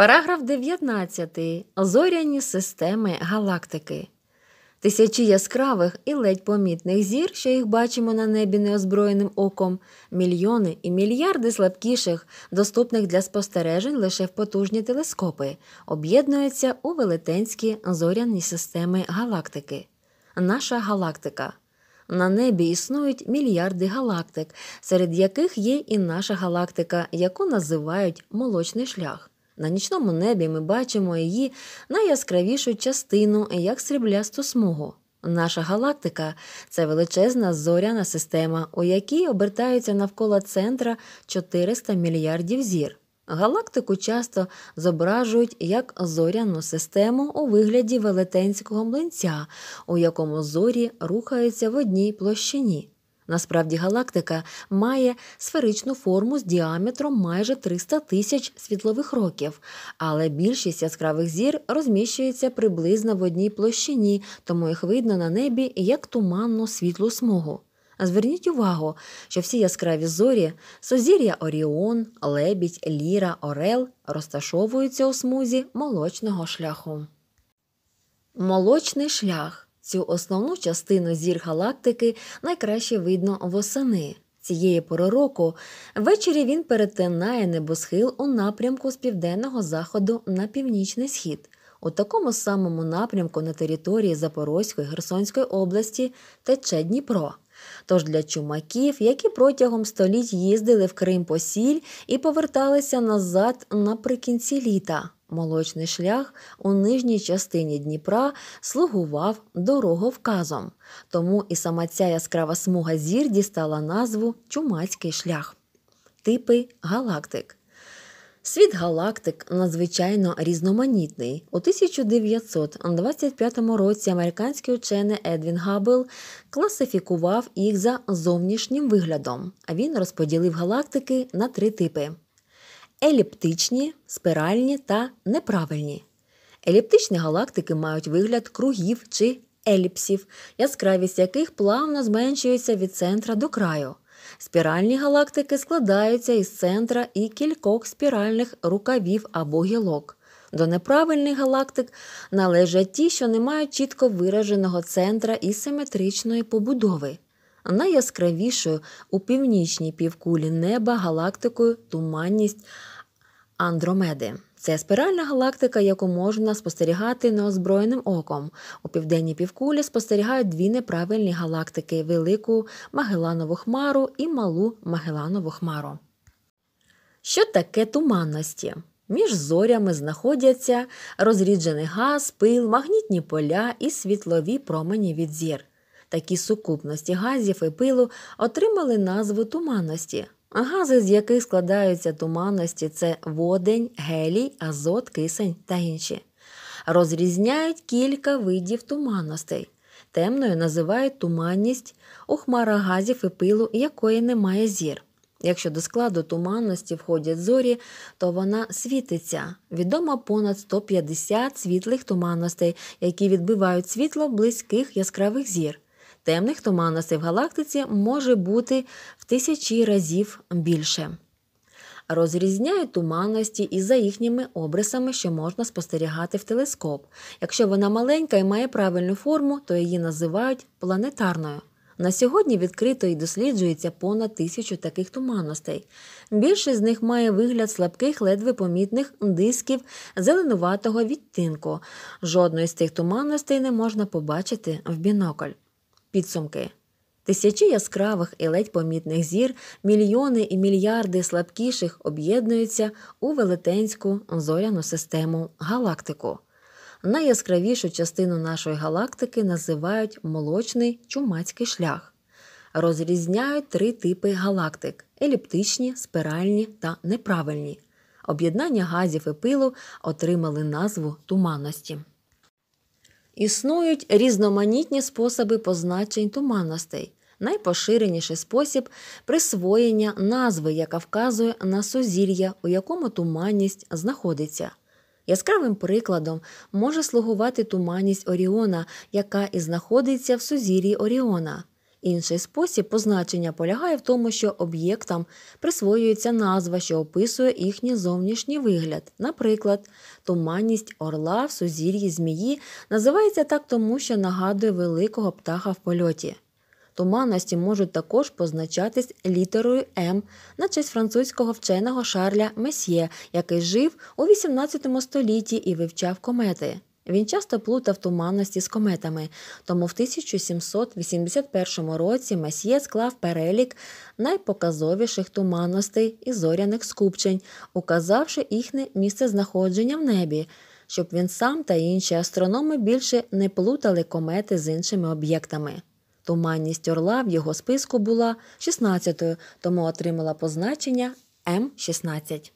Параграф 19. Зоряні системи галактики. Тисячі яскравих і ледь помітних зір, що їх бачимо на небі неозброєним оком, мільйони і мільярди слабкіших, доступних для спостережень лише в потужні телескопи, об'єднуються у велетенські зоряні системи галактики. Наша галактика. На небі існують мільярди галактик, серед яких є і наша галактика, яку називають молочний шлях. На нічному небі ми бачимо її найяскравішу частину як сріблясту смугу. Наша галактика це величезна зоряна система, у якій обертаються навколо центра 400 мільярдів зір. Галактику часто зображують як зоряну систему у вигляді велетенського млинця, у якому зорі рухаються в одній площині. Насправді галактика має сферичну форму з діаметром майже 300 тисяч світлових років, але більшість яскравих зір розміщується приблизно в одній площині, тому їх видно на небі як туманну світлу смугу. Зверніть увагу, що всі яскраві зорі, сузір'я Оріон, Лебідь, Ліра, Орел розташовуються у смузі молочного шляху. Молочний шлях Цю основну частину зір галактики найкраще видно восени. Цієї пори року ввечері він перетинає небосхил у напрямку з південного заходу на північний схід, у такому самому напрямку на території Запорозької Херсонської області тече Дніпро. Тож для чумаків, які протягом століть їздили в Крим по сіль і поверталися назад наприкінці літа. Молочний шлях у нижній частині Дніпра слугував дороговказом, тому і сама ця яскрава смуга зір дістала назву Чумацький шлях, типи галактик. Світ галактик надзвичайно різноманітний. У 1925 році американський учений Едвін Габел класифікував їх за зовнішнім виглядом. Він розподілив галактики на три типи: еліптичні, спиральні та неправильні. Еліптичні галактики мають вигляд кругів чи еліпсів, яскравість яких плавно зменшується від центра до краю. Спіральні галактики складаються із центра і кількох спіральних рукавів або гілок. До неправильних галактик належать ті, що не мають чітко вираженого центра і симетричної побудови найяскравішою у північній півкулі неба галактикою туманність Андромеди. Це спіральна галактика, яку можна спостерігати неозброєним оком. У південній півкулі спостерігають дві неправильні галактики велику Магеланову Хмару і Малу Магеланову Хмару. Що таке туманності? Між зорями знаходяться розріджений газ, пил, магнітні поля і світлові промені від зір. Такі сукупності газів і пилу отримали назву туманності. Гази, з яких складаються туманності, це водень, гелій, азот, кисень та інші. Розрізняють кілька видів туманностей. Темною називають туманність у хмара газів і пилу, якої немає зір. Якщо до складу туманності входять зорі, то вона світиться. Відомо понад 150 світлих туманностей, які відбивають світло близьких яскравих зір темних туманностей в галактиці може бути в тисячі разів більше. Розрізняють туманності і за їхніми обрисами, що можна спостерігати в телескоп. Якщо вона маленька і має правильну форму, то її називають планетарною. На сьогодні відкрито і досліджується понад тисячу таких туманностей. Більшість з них має вигляд слабких, ледве помітних дисків зеленуватого відтинку. Жодної з цих туманностей не можна побачити в бінокль. Підсумки. Тисячі яскравих і ледь помітних зір, мільйони і мільярди слабкіших об'єднуються у велетенську зоряну систему галактику. Найяскравішу частину нашої галактики називають молочний чумацький шлях. Розрізняють три типи галактик еліптичні, спиральні та неправильні. Об'єднання газів і пилу отримали назву туманності. Існують різноманітні способи позначень туманностей, найпоширеніший спосіб присвоєння назви, яка вказує на сузір'я, у якому туманність знаходиться. Яскравим прикладом може слугувати туманність Оріона, яка і знаходиться в сузір'ї Оріона. Інший спосіб позначення полягає в тому, що об'єктам присвоюється назва, що описує їхній зовнішній вигляд. Наприклад, туманність орла в сузір'ї змії називається так тому, що нагадує великого птаха в польоті. Туманності можуть також позначатись літерою М на честь французького вченого Шарля Месьє, який жив у XVIII столітті і вивчав комети. Він часто плутав туманності з кометами, тому в 1781 році Масьє склав перелік найпоказовіших туманностей і зоряних скупчень, указавши їхнє місцезнаходження в небі, щоб він сам та інші астрономи більше не плутали комети з іншими об'єктами. Туманність орла в його списку була 16-ю, тому отримала позначення М16.